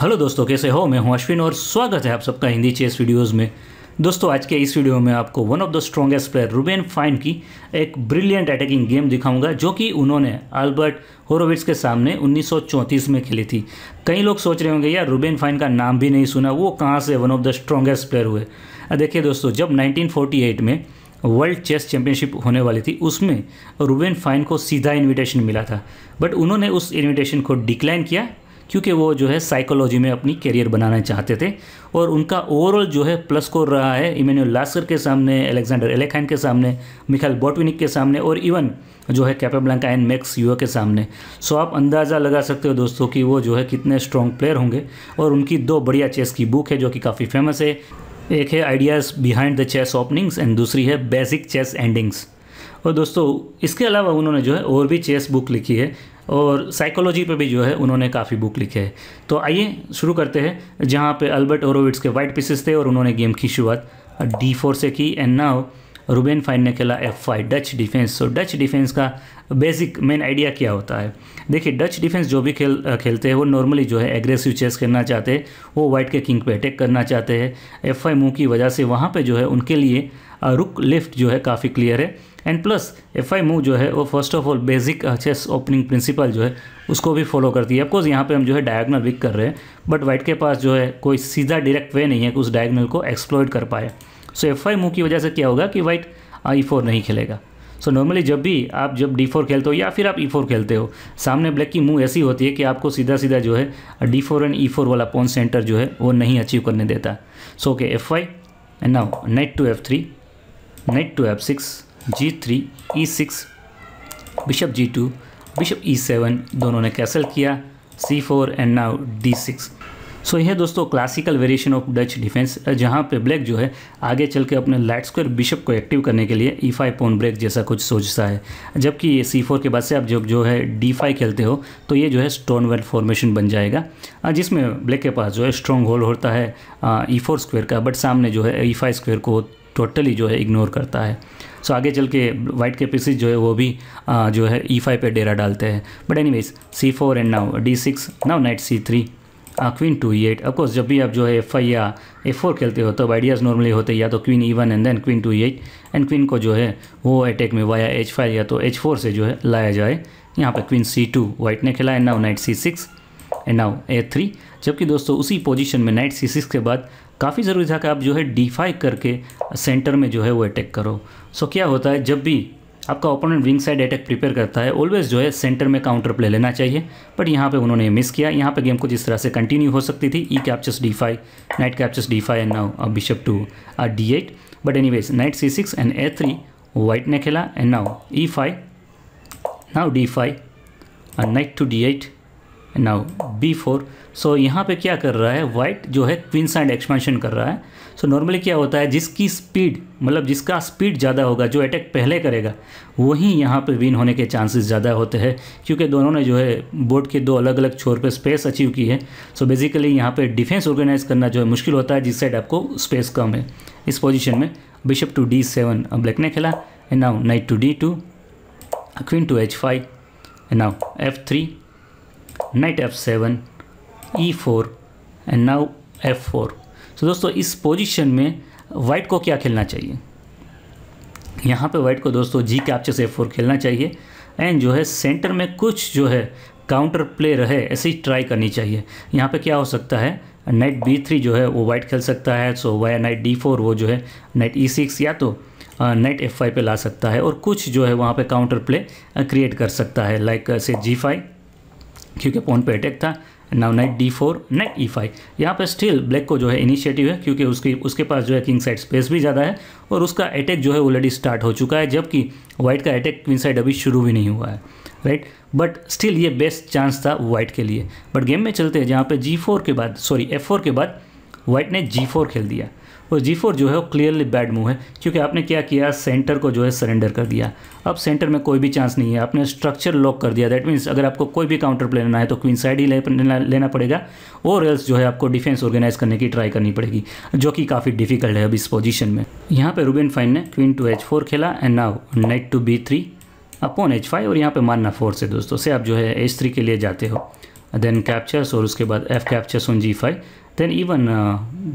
hello दोस्तों कैसे हो मैं हूं अश्विन और स्वागत है आप सबका हिंदी चेस वीडियोस में दोस्तों आज के इस वीडियो में आपको one of the strongest player Reuben Fine की एक ब्रिलियंट अटैकिंग गेम दिखाऊंगा जो कि उन्होंने अल्बर्ट होरोविट्स के सामने 1934 में खेली थी कई लोग सोच रहे होंगे यार रूबेन फाइन का नाम भी नहीं सुना वो कहाँ से one of the strongest player हुए देखिए दोस्तों जब नाइनटीन में वर्ल्ड चेस चैंपियनशिप होने वाली थी उसमें रूबेन फाइन को सीधा इन्विटेशन मिला था बट उन्होंने उस इन्विटेशन को डिक्लाइन किया क्योंकि वो जो है साइकोलॉजी में अपनी करियर बनाना चाहते थे और उनका ओवरऑल जो है प्लस स्कोर रहा है इमेन्यूल लास्कर के सामने एलेक्जेंडर एलेखाइन के सामने मिखाइल बॉटविनिक के सामने और इवन जो है कैपेब्लैंका एंड मैक्स यू के सामने सो आप अंदाज़ा लगा सकते हो दोस्तों कि वो जो है कितने स्ट्रॉन्ग प्लेयर होंगे और उनकी दो बढ़िया चेस की बुक है जो कि काफ़ी फेमस है एक है ideas behind the chess openings and दूसरी है बेसिक चेस एंडिंग्स और दोस्तों इसके अलावा उन्होंने जो है और भी चेस बुक लिखी है और साइकोलॉजी पे भी जो है उन्होंने काफ़ी बुक लिखे है तो आइए शुरू करते हैं जहाँ पे अल्बर्ट ओरोविट्स के वाइट पीसेस थे और उन्होंने गेम की शुरुआत डी फोर से की एंड नाउ रूबेन फाइन ने खेला F five Dutch defence so Dutch defence का बेसिक मेन आइडिया क्या होता है देखिए डच डिफेंस जो भी खेल खेलते हैं वो नॉर्मली जो है एग्रेसिव चेस खेलना चाहते हैं वो वाइट के किंग पे अटैक करना चाहते हैं एफ फाइव मूव की वजह से वहाँ पे जो है उनके लिए रुक लेफ्ट जो है काफ़ी क्लियर है and plus F I move जो है वो first of all basic chess opening principle जो है उसको भी फॉलो करती है अफकोर्स यहाँ पे हम जो है डायगनल विक कर रहे हैं बट वाइट के पास जो है कोई सीधा डायरेक्ट वे नहीं है कि उस डायगनल को एक्सप्लोइड कर पाए सो एफ फाइव मूव की वजह से क्या होगा कि वाइट ई फोर नहीं खेलेगा सो so नॉर्मली जब भी आप जब डी फोर खेलते हो या फिर आप ई e फोर खेलते हो सामने ब्लैक की मूव ऐसी होती है कि आपको सीधा सीधा जो है D four and E four वाला पॉन सेंटर जो है वो नहीं अचीव करने देता so okay F five and now knight to F three knight to F six G three E six bishop G two bishop E seven दोनों ने castle किया C four and now D six so यह दोस्तों classical variation of Dutch defence जहाँ पे black जो है आगे चल के अपने लाइट स्क्वायर बिशप को एक्टिव करने के लिए ई फाइव पोन ब्रेक जैसा कुछ सोचता है जबकि ये सी फोर के बाद से आप जब जो है डी फाइव खेलते हो तो ये जो है स्टोन वेल फॉर्मेशन बन जाएगा जिसमें ब्लैक के पास जो है स्ट्रॉन्ग होल होता है ई फोर स्क्वेयर का बट सामने जो है ई फाइव स्क्वेयर को टोटली जो है इग्नोर करता है सो आगे चल के वाइट के पीसीज जो है वो भी जो है ई फाइव पर डेरा डालते हैं but anyways C four and now D six now knight C three queen to E eight of course जब भी आप जो है एफ आई या ए फोर खेलते हो तब अब आइडियाज़ नॉर्मली होते हैं या तो queen E one and then queen to E eight and queen को जो है वो अटैक में वाया एच फाइव या तो एच फोर से जो है लाया जाए यहाँ पर क्वीन सी टू वाइट ने खेला and now knight C six and now A three जबकि दोस्तों उसी पोजीशन में नाइट सी सिक्स के बाद काफ़ी ज़रूरी था कि आप जो है डी फाइव करके सेंटर में जो है वो अटैक करो सो so, क्या होता है जब भी आपका opponent wing side attack prepare करता है ऑलवेज जो है सेंटर में काउंटर प्ले लेना चाहिए बट यहाँ पे उन्होंने मिस किया यहाँ पे गेम कुछ इस तरह से कंटिन्यू हो सकती थी E captures D five knight captures D five and now bishop to R D eight but anyways knight C six and A three white ने खेला and now E five now D five knight to D eight and now B four so so, यहाँ पे क्या कर रहा है white जो है क्वीन साइड एक्सपेंशन कर रहा है सो so, नॉर्मली क्या होता है जिसकी स्पीड मतलब जिसका स्पीड ज़्यादा होगा जो अटैक पहले करेगा वही यहाँ पे विन होने के चांसेस ज़्यादा होते हैं क्योंकि दोनों ने जो है बोर्ड के दो अलग अलग छोर पे स्पेस अचीव की है सो so, बेसिकली यहाँ पे डिफेंस ऑर्गेनाइज करना जो है मुश्किल होता है जिस साइड आपको स्पेस कम है इस पोजिशन में bishop to D seven black ने खेला and now knight to D two queen to H five and now F three knight F seven E four and now F four so दोस्तों इस position में white को क्या खेलना चाहिए यहाँ पे वाइट को दोस्तों जी कैप्चर से फोर खेलना चाहिए एंड जो है सेंटर में कुछ जो है काउंटर प्ले रहे ऐसे ही ट्राई करनी चाहिए यहाँ पे क्या हो सकता है नाइट बी थ्री जो है वो वाइट खेल सकता है so why knight D four वो जो है नाइट ई सिक्स या तो नाइट एफ फाइव पर ला सकता है और कुछ जो है वहाँ पे काउंटर प्ले क्रिएट कर सकता है लाइक से जी फाइव क्योंकि पोन पे अटैक था now knight D four knight E five यहाँ पर स्टिल ब्लैक को जो है इनिशिएटिव है क्योंकि उसकी उसके पास जो है किंग साइड स्पेस भी ज़्यादा है और उसका अटैक जो है ऑलरेडी स्टार्ट हो चुका है जबकि वाइट का अटैक किंग साइड अभी शुरू भी नहीं हुआ है राइट बट स्टिल ये बेस्ट चांस था वाइट के लिए बट गेम में चलते हैं जहाँ पर जी के बाद सॉरी एफ के बाद वाइट ने जी खेल दिया और जी फोर जो है वो क्लियरली बैड मूव है क्योंकि आपने क्या किया सेंटर को जो है सरेंडर कर दिया अब सेंटर में कोई भी चांस नहीं है आपने स्ट्रक्चर लॉक कर दिया दैट मीन्स अगर आपको कोई भी काउंटर प्ले लेना है तो क्वीन साइड ही लेना पड़ेगा और एल्स जो है आपको डिफेंस ऑर्गेनाइज करने की ट्राई करनी पड़ेगी जो कि काफ़ी डिफिकल्ट है अब इस पोजीशन में यहाँ पर रूबिन फाइन ने क्वीन टू एच फोर खेला and now knight to B three upon H five और यहाँ पर मारना फोर से दोस्तों से आप जो है एच थ्री के लिए जाते हो देन कैप्चर्स और उसके बाद F captures on G five then even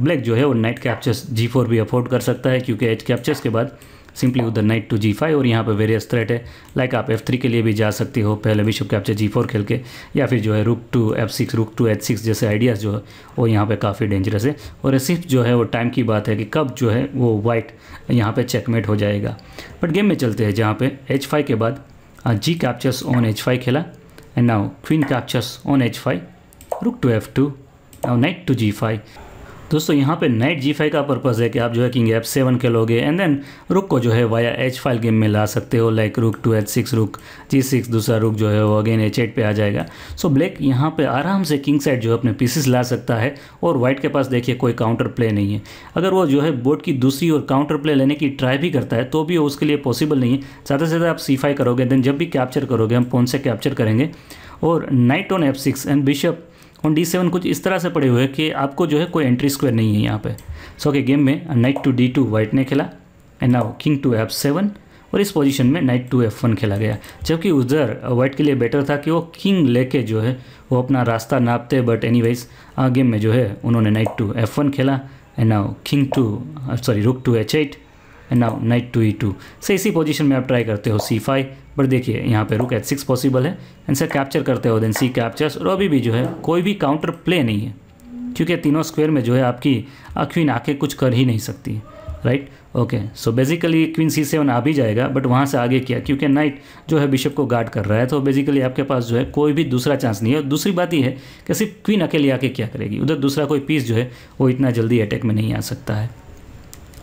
black जो है वो नाइट कैप्चर्स जी फोर भी अफोर्ड कर सकता है क्योंकि एच कैप्चर्स के बाद सिंपली उधर नाइट टू जी फाइव और यहाँ पर वेरियस थ्रेट है लाइक आप एफ थ्री के लिए भी जा सकती हो पहले बिशप कैप्चर जी फोर खेल के या फिर जो है rook to F six rook to H six जैसे आइडियाज़ जो है वो यहाँ पर काफ़ी डेंजरस है और सिर्फ जो है वो टाइम की बात है कि कब जो है वो वाइट यहाँ पर चेकमेट हो जाएगा बट गेम में चलते हैं जहाँ पर एच फाइव के बाद G captures on H five खेला and now queen captures on h5 rook to f2 now knight to g5 दोस्तों यहाँ पे नाइट जी फाइव का पर्पज़ है कि आप जो है किंग एफ सेवन खेलोगे एंड देन रुक को जो है वाया एच फाइल गेम में ला सकते हो लाइक रुक टू एच सिक्स रुक जी सिक्स दूसरा रुक जो है वो अगेन एच एट पर आ जाएगा सो ब्लैक यहाँ पे आराम से किंग साइड जो है अपने पीसेस ला सकता है और वाइट के पास देखिए कोई काउंटर प्ले नहीं है अगर वो जो है बोर्ड की दूसरी और काउंटर प्ले लेने की ट्राई भी करता है तो भी उसके लिए पॉसिबल नहीं है ज़्यादा से ज़्यादा आप सी फाई करोगे देन जब भी कैप्चर करोगे हम फोन से कैप्चर करेंगे और knight on F six and bishop और डी सेवन कुछ इस तरह से पड़े हुए हैं कि आपको जो है कोई एंट्री स्क्वायर नहीं है यहाँ पे सो के गेम में knight to D two white ने खेला and now king to F seven और इस पोजीशन में नाइट टू एफ वन खेला गया जबकि उधर वाइट uh, के लिए बेटर था कि वो किंग लेके जो है वो अपना रास्ता नापते बट एनी वाइज गेम में जो है उन्होंने नाइट टू एफ वन खेला and now king to sorry rook to H eight and now knight to E two से इसी पोजीशन में आप ट्राई करते हो सी फाइव बट देखिए यहाँ पे रुक एच सिक्स पॉसिबल है एंड सर कैप्चर करते हो देन सी कैप्चर्स और अभी भी जो है कोई भी काउंटर प्ले नहीं है क्योंकि तीनों स्क्वेयर में जो है आपकी क्वीन आके कुछ कर ही नहीं सकती right okay so basically queen C seven आ भी जाएगा बट वहाँ से आगे किया क्योंकि नाइट जो है बिशप को गार्ड कर रहा है तो बेसिकली आपके पास जो है कोई भी दूसरा चांस नहीं है और दूसरी बात यह है कि सिर्फ क्वीन अकेले आके क्या करेगी उधर दूसरा कोई पीस जो है वो इतना जल्दी अटैक में नहीं आ सकता है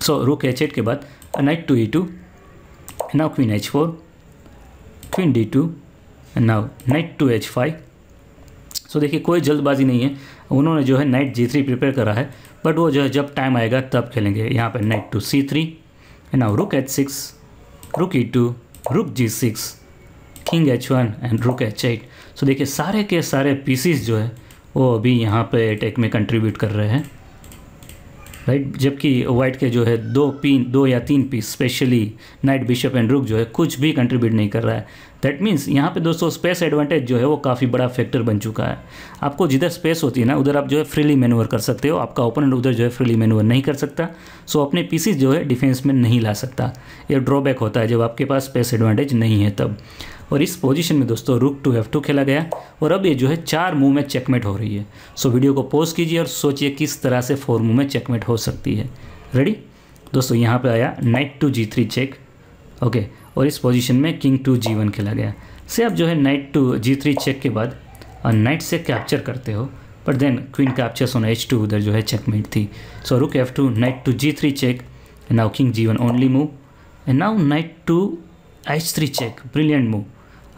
सो रुक एच एट के बाद knight to E two now queen H four queen D two now knight to H five so देखिए कोई जल्दबाजी नहीं है उन्होंने जो है नाइट जी थ्री प्रिपेयर करा है बट वो जो है जब टाइम आएगा तब खेलेंगे यहाँ पर knight to C three now rook H six rook E two rook G six king H one and rook H eight so देखिए सारे के सारे पीसीस जो है वो अभी यहाँ पे अटैक में कंट्रीब्यूट कर रहे हैं राइट जबकि वाइट के जो है दो पीन दो या तीन piece specially knight bishop and rook जो है कुछ भी कंट्रीब्यूट नहीं कर रहा है दैट मीन्स यहाँ पे दोस्तों स्पेस एडवांटेज जो है वो काफ़ी बड़ा फैक्टर बन चुका है आपको जिधर स्पेस होती है ना उधर आप जो है फ्रीली मैनूवर कर सकते हो आपका ओपोनेंट उधर जो है फ्रीली मैनूवर नहीं कर सकता सो अपने पीसीज जो है डिफेंस में नहीं ला सकता ये ड्रॉबैक होता है जब आपके पास स्पेस एडवांटेज नहीं है तब और इस पोजीशन में दोस्तों रुक टू एफ टू खेला गया और अब ये जो है चार मूव में चेकमेट हो रही है सो वीडियो को पोज कीजिए और सोचिए किस तरह से फोर मूव में चेकमेट हो सकती है रेडी दोस्तों यहाँ पर आया knight to G three check okay और इस पोजीशन में किंग टू जी वन खेला गया से अब जो है knight to G three check के बाद नाइट से कैप्चर करते हो but then queen captures on H two उधर जो है चेकमेट थी so rook F two knight to G three check now king G one only move and now knight to H three check brilliant move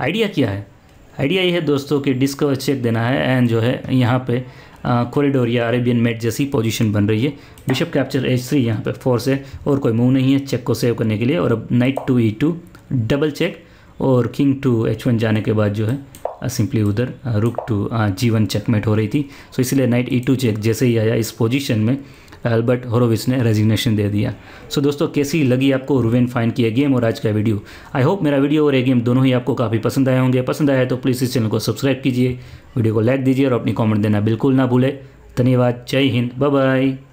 idea क्या है idea ये है दोस्तों कि डिस्कवर चेक देना है एंड जो है यहाँ पे कॉरिडोर या अरेबियन मेट जैसी पोजीशन बन रही है बिशप कैप्चर एच थ्री यहाँ पर फोर्स है और कोई मूव नहीं है चेक को सेव करने के लिए और अब knight to E two double check और किंग टू एच वन जाने के बाद जो है सिंपली उधर रुक टू जीवन चेकमेट हो रही थी सो so, इसलिए नाइट ई टू चेक जैसे ही आया इस पोजीशन में अल्बर्ट होरोविस ने रेजिग्नेशन दे दिया सो so, दोस्तों कैसी लगी आपको रुवेन फाइन की गेम और आज का वीडियो आई होप मेरा वीडियो और ये गेम दोनों ही आपको काफ़ी पसंद आए होंगे पसंद आया तो प्लीज़ इस चैनल को सब्सक्राइब कीजिए वीडियो को लाइक दीजिए और अपनी कॉमेंट देना बिल्कुल ना भूले धन्यवाद जय हिंद बाय